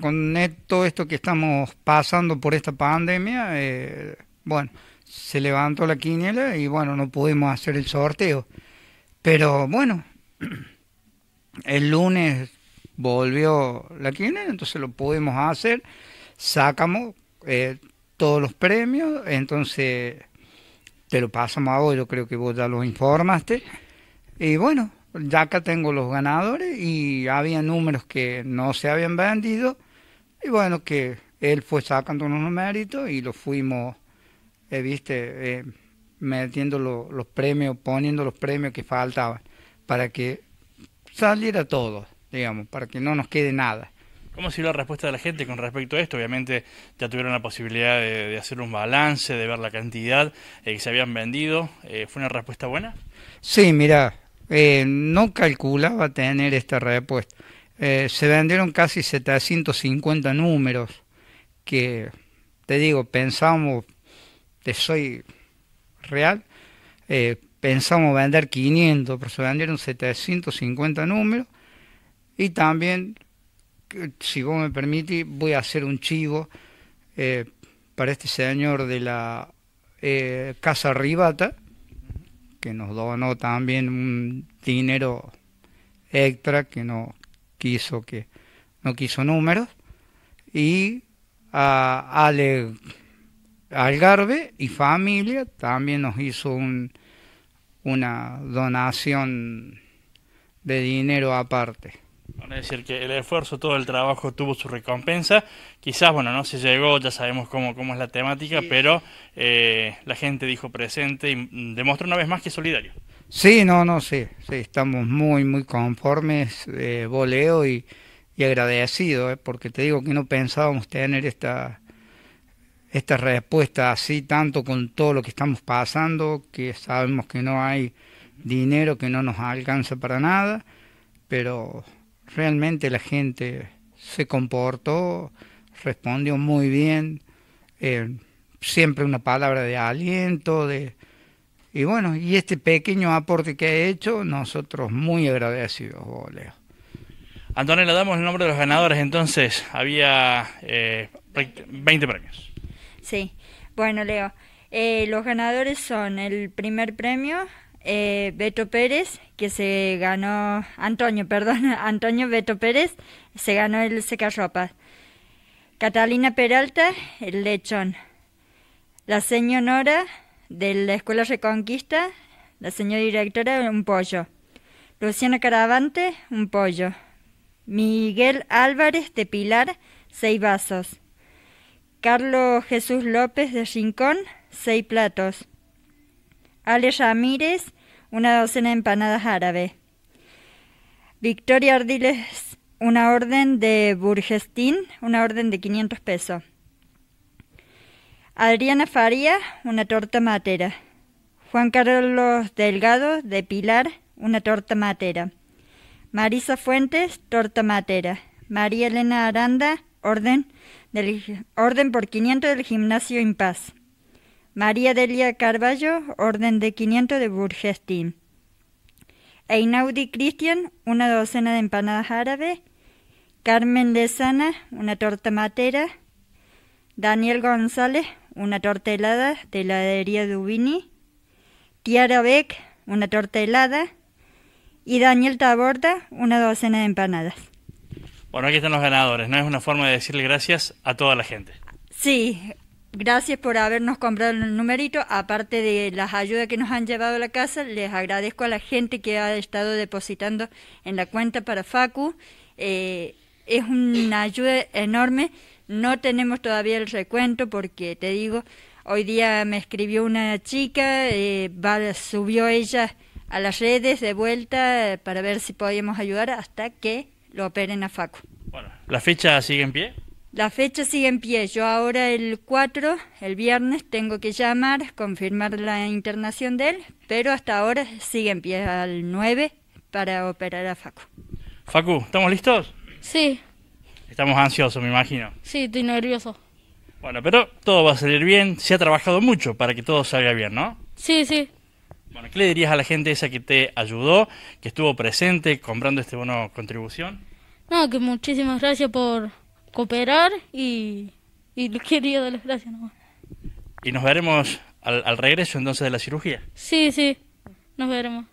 Con todo esto que estamos pasando por esta pandemia, eh, bueno, se levantó la quiniela y bueno, no pudimos hacer el sorteo. Pero bueno, el lunes volvió la quiniela, entonces lo pudimos hacer, sacamos eh, todos los premios, entonces te lo pasamos a hoy, yo creo que vos ya lo informaste. Y bueno, ya acá tengo los ganadores y había números que no se habían vendido y bueno, que él fue sacando unos méritos y eh, eh, lo fuimos, viste, metiendo los premios, poniendo los premios que faltaban, para que saliera todo, digamos, para que no nos quede nada. ¿Cómo sido la respuesta de la gente con respecto a esto? Obviamente ya tuvieron la posibilidad de, hacer un balance, de ver la cantidad eh, que se habían vendido. ¿Fue una respuesta buena? Sí, mira, eh, no calculaba tener esta respuesta. Eh, se vendieron casi 750 números que, te digo, pensamos, te soy real, eh, pensamos vender 500, pero se vendieron 750 números. Y también, si vos me permitís, voy a hacer un chivo eh, para este señor de la Casa Ribata, que nos donó también un dinero extra que no quiso que no quiso números y a Ale Algarve y familia también nos hizo una donación de dinero aparte. Bueno, es decir, que el esfuerzo, todo el trabajo tuvo su recompensa. Quizás, bueno, no se llegó, ya sabemos cómo, cómo es la temática, pero eh, la gente dijo presente y demostró una vez más que solidario. Sí, no, no, sí, sí estamos muy, muy conformes, eh, voleo y, y agradecido, eh, porque te digo que no pensábamos tener esta, esta respuesta así tanto con todo lo que estamos pasando, que sabemos que no hay dinero, que no nos alcanza para nada, pero realmente la gente se comportó, respondió muy bien, eh, siempre una palabra de aliento, de y bueno, y este pequeño aporte que ha hecho, nosotros muy agradecidos, Leo. Antonio, le damos el nombre de los ganadores entonces. Había 20 eh, premios. Sí, bueno, Leo. Eh, los ganadores son el primer premio, eh, Beto Pérez, que se ganó, Antonio, perdón, Antonio Beto Pérez, se ganó el secarropas. Catalina Peralta, el lechón. La señora de la Escuela Reconquista, la señora directora, un pollo. Luciana Caravante, un pollo. Miguel Álvarez de Pilar, seis vasos. Carlos Jesús López de Rincón, seis platos. Alex Ramírez, una docena de empanadas árabe. Victoria Ardiles, una orden de Burgestín, una orden de 500 pesos. Adriana Faría, una torta matera. Juan Carlos Delgado, de Pilar, una torta matera. Marisa Fuentes, torta matera. María Elena Aranda, orden, orden por 500 del gimnasio paz. María Delia Carballo, orden de 500 de Burgestín. Einaudi Cristian, una docena de empanadas árabes. Carmen de Sana, una torta matera. Daniel González, una torta helada de heladería Dubini, Tiara Beck, una torta helada, y Daniel Taborda, una docena de empanadas. Bueno, aquí están los ganadores, ¿no? Es una forma de decirle gracias a toda la gente. Sí, gracias por habernos comprado el numerito. Aparte de las ayudas que nos han llevado a la casa, les agradezco a la gente que ha estado depositando en la cuenta para Facu. Eh, es una ayuda enorme no tenemos todavía el recuento porque te digo, hoy día me escribió una chica, eh, va, subió ella a las redes de vuelta para ver si podíamos ayudar hasta que lo operen a Facu. Bueno, ¿la fecha sigue en pie? La fecha sigue en pie. Yo ahora el 4, el viernes, tengo que llamar, confirmar la internación de él, pero hasta ahora sigue en pie al 9 para operar a Facu. Facu, ¿estamos listos? Sí. Estamos ansiosos, me imagino. Sí, estoy nervioso. Bueno, pero todo va a salir bien. Se ha trabajado mucho para que todo salga bien, ¿no? Sí, sí. Bueno, ¿qué le dirías a la gente esa que te ayudó, que estuvo presente comprando este bono contribución? No, que muchísimas gracias por cooperar y, y quería las gracias Y nos veremos al regreso entonces de la cirugía. Sí, sí, nos veremos.